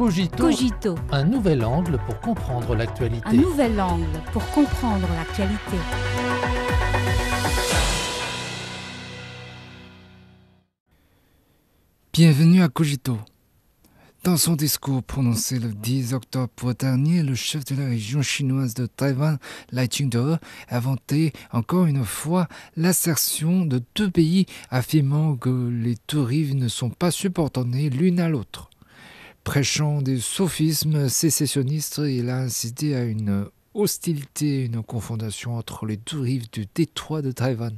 Cogito, Un nouvel angle pour comprendre l'actualité. Un angle pour comprendre l'actualité. Bienvenue à Cogito. Dans son discours prononcé le 10 octobre dernier, le chef de la région chinoise de Taïwan, Lai ching a vanté encore une fois l'assertion de deux pays affirmant que les deux rives ne sont pas subordonnées l'une à l'autre. Prêchant des sophismes sécessionnistes, il a incité à une hostilité, une confondation entre les deux rives du détroit de Taïwan.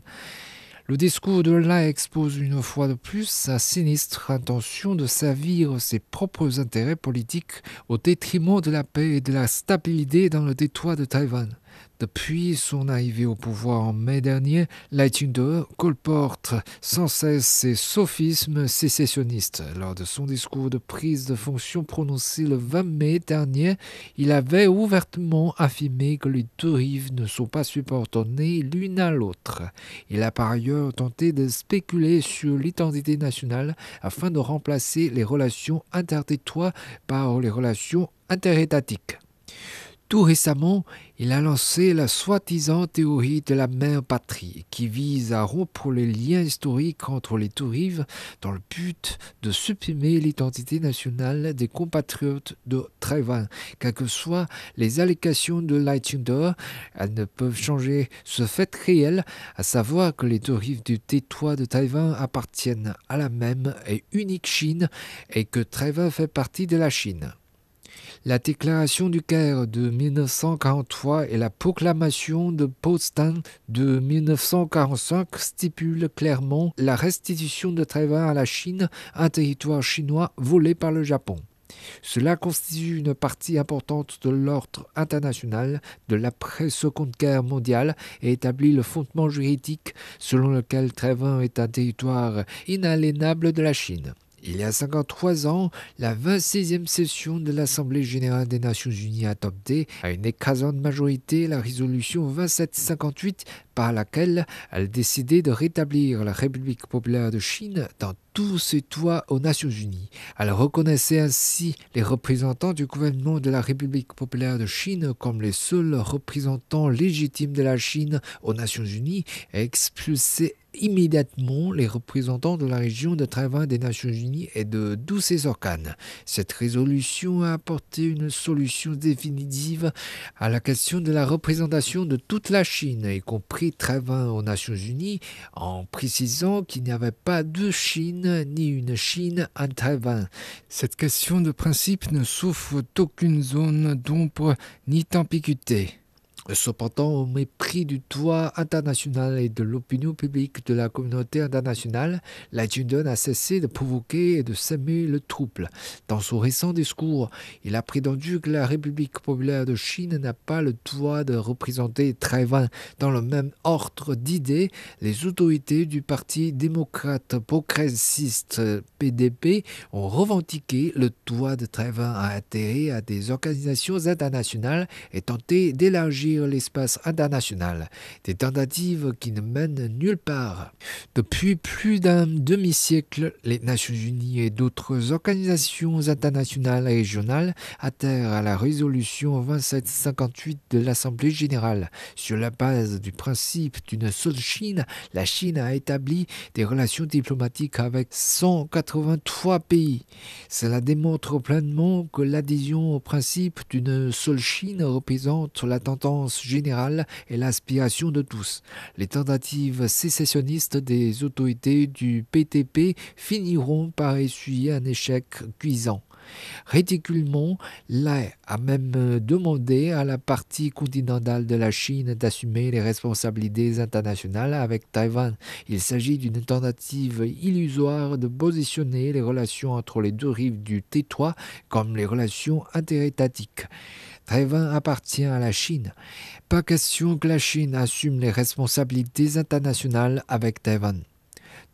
Le discours de Lai expose une fois de plus sa sinistre intention de servir ses propres intérêts politiques au détriment de la paix et de la stabilité dans le détroit de Taïwan. Depuis son arrivée au pouvoir en mai dernier, Leitinger colporte sans cesse ses sophismes sécessionnistes. Lors de son discours de prise de fonction prononcé le 20 mai dernier, il avait ouvertement affirmé que les deux rives ne sont pas subordonnées l'une à l'autre. Il a par ailleurs tenté de spéculer sur l'identité nationale afin de remplacer les relations intertétoires par les relations interétatiques. Tout récemment, il a lancé la soi-disant théorie de la mère patrie, qui vise à rompre les liens historiques entre les tourives dans le but de supprimer l'identité nationale des compatriotes de Taïwan. Quelles que soient les allégations de Lightyear, elles ne peuvent changer ce fait réel, à savoir que les tourives du tétois de Taïwan appartiennent à la même et unique Chine et que Taïwan fait partie de la Chine la déclaration du Caire de 1943 et la proclamation de Potsdam de 1945 stipulent clairement la restitution de Trévin à la Chine, un territoire chinois volé par le Japon. Cela constitue une partie importante de l'ordre international de l'après-Seconde Guerre mondiale et établit le fondement juridique selon lequel Trévin est un territoire inaliénable de la Chine. Il y a 53 ans, la 26e session de l'Assemblée générale des Nations unies a adopté à une écrasante majorité la résolution 2758 par laquelle elle décidait de rétablir la République populaire de Chine dans tous ses toits aux Nations Unies. Elle reconnaissait ainsi les représentants du gouvernement de la République populaire de Chine comme les seuls représentants légitimes de la Chine aux Nations Unies et expulsait immédiatement les représentants de la région de Trévin des Nations Unies et de tous ses organes. Cette résolution a apporté une solution définitive à la question de la représentation de toute la Chine, y compris Trévin aux Nations Unies, en précisant qu'il n'y avait pas de Chine ni une Chine à Taïwan. Cette question de principe ne souffre d'aucune zone d'ombre ni d'ambiguïté. Cependant, au mépris du droit international et de l'opinion publique de la communauté internationale, la Chine a cessé de provoquer et de semer le trouble. Dans son récent discours, il a prétendu que la République populaire de Chine n'a pas le droit de représenter Taïwan. Dans le même ordre d'idées, les autorités du Parti démocrate progressiste PDP ont revendiqué le droit de Taïwan à atterrir à des organisations internationales et tenté d'élargir l'espace international, des tentatives qui ne mènent nulle part. Depuis plus d'un demi-siècle, les Nations Unies et d'autres organisations internationales et régionales atterrent à la résolution 2758 de l'Assemblée générale. Sur la base du principe d'une seule Chine, la Chine a établi des relations diplomatiques avec 183 pays. Cela démontre pleinement que l'adhésion au principe d'une seule Chine représente la tendance générale et l'aspiration de tous. Les tentatives sécessionnistes des autorités du PTP finiront par essuyer un échec cuisant. Ridiculement, l'AE a même demandé à la partie continentale de la Chine d'assumer les responsabilités internationales avec Taïwan. Il s'agit d'une tentative illusoire de positionner les relations entre les deux rives du T3 comme les relations interétatiques. Taïwan appartient à la Chine. Pas question que la Chine assume les responsabilités internationales avec Taïwan.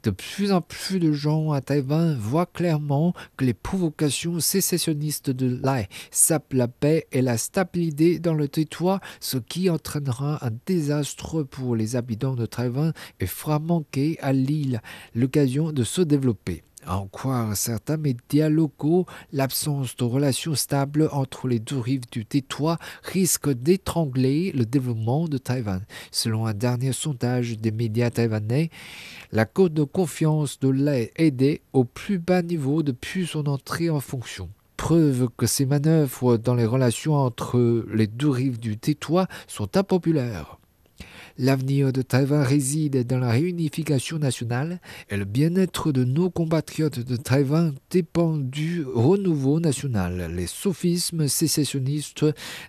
De plus en plus de gens à Taïwan voient clairement que les provocations sécessionnistes de l'AI sapent la paix et la stabilité dans le territoire, ce qui entraînera un désastre pour les habitants de Taïwan et fera manquer à l'île l'occasion de se développer. À en croire certains médias locaux, l'absence de relations stables entre les deux rives du détroit risque d'étrangler le développement de Taïwan. Selon un dernier sondage des médias taïwanais, la cote de confiance de l'AED est au plus bas niveau depuis son entrée en fonction preuve que ces manœuvres dans les relations entre les deux rives du Tétois sont impopulaires. L'avenir de Taïwan réside dans la réunification nationale et le bien-être de nos compatriotes de Taïwan dépend du renouveau national. Les sophismes sécessionnistes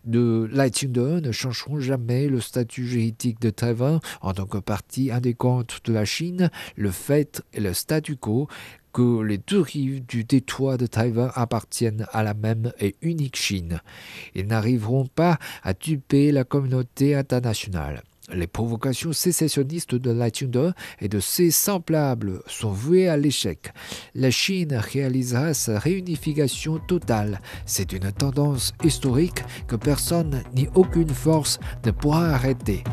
de Lighthinder ne changeront jamais le statut juridique de Taïwan en tant que partie indépendante de la Chine. Le fait et le statu quo que les deux rives du détroit de Taïwan appartiennent à la même et unique Chine. Ils n'arriveront pas à tuper la communauté internationale. Les provocations sécessionnistes de la Tunde et de ses semblables sont vouées à l'échec. La Chine réalisera sa réunification totale. C'est une tendance historique que personne ni aucune force ne pourra arrêter.